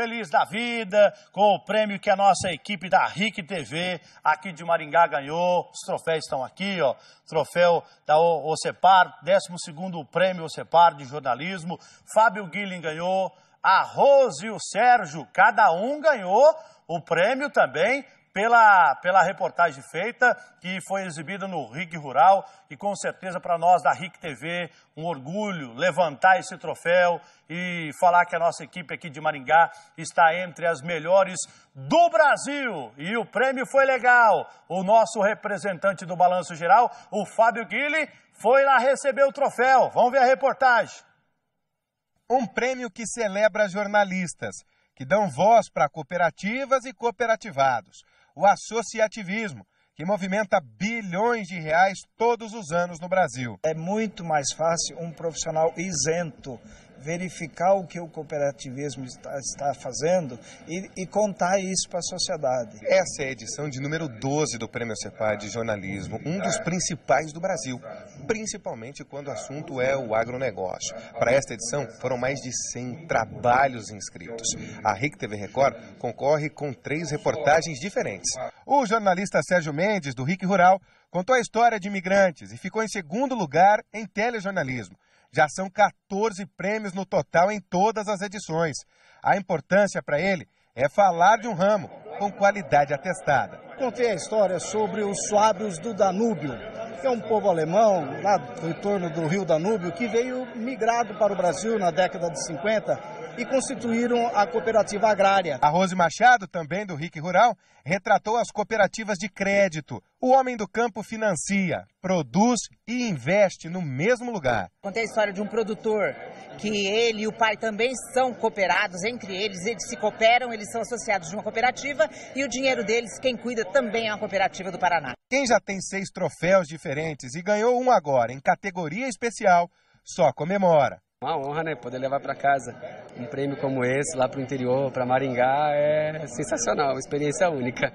feliz da vida com o prêmio que a nossa equipe da RIC TV aqui de Maringá ganhou. Os troféus estão aqui, ó. Troféu da OCEPAR, 12º prêmio OCEPAR de jornalismo. Fábio Guilherme ganhou, a Rose e o Sérgio, cada um ganhou o prêmio também pela, pela reportagem feita, que foi exibida no RIC Rural, e com certeza para nós da RIC TV, um orgulho levantar esse troféu e falar que a nossa equipe aqui de Maringá está entre as melhores do Brasil. E o prêmio foi legal. O nosso representante do Balanço Geral, o Fábio Guille, foi lá receber o troféu. Vamos ver a reportagem. Um prêmio que celebra jornalistas, que dão voz para cooperativas e cooperativados o associativismo, que movimenta bilhões de reais todos os anos no Brasil. É muito mais fácil um profissional isento verificar o que o cooperativismo está, está fazendo e, e, contar isso para a sociedade. Essa é a edição de número 12 do Prêmio CEPAD de Jornalismo, um dos principais do Brasil, principalmente quando o assunto é o agronegócio. Para esta edição, foram mais de 100 trabalhos inscritos. A RIC TV Record concorre com três reportagens diferentes. O jornalista Sérgio Mendes, do RIC Rural, contou a história de imigrantes e ficou em segundo lugar em telejornalismo. Já são 14 prêmios no total em todas as edições. A importância para ele é falar de um ramo com qualidade atestada. Contei a história sobre os suábios do Danúbio, que é um povo alemão lá do entorno do rio Danúbio que veio migrado para o Brasil na década de 50 e constituíram a cooperativa agrária. A Rose Machado, também do RIC Rural, retratou as cooperativas de crédito. O homem do campo financia, produz e investe no mesmo lugar. Contei a história de um produtor que ele e o pai também são cooperados entre eles, eles se cooperam, eles são associados de uma cooperativa e o dinheiro deles, quem cuida também é a cooperativa do Paraná. Quem já tem seis troféus diferentes e ganhou um agora em categoria especial, só comemora. Uma honra, né? Poder levar para casa um prêmio como esse, lá para o interior, para Maringá, é sensacional, uma experiência única.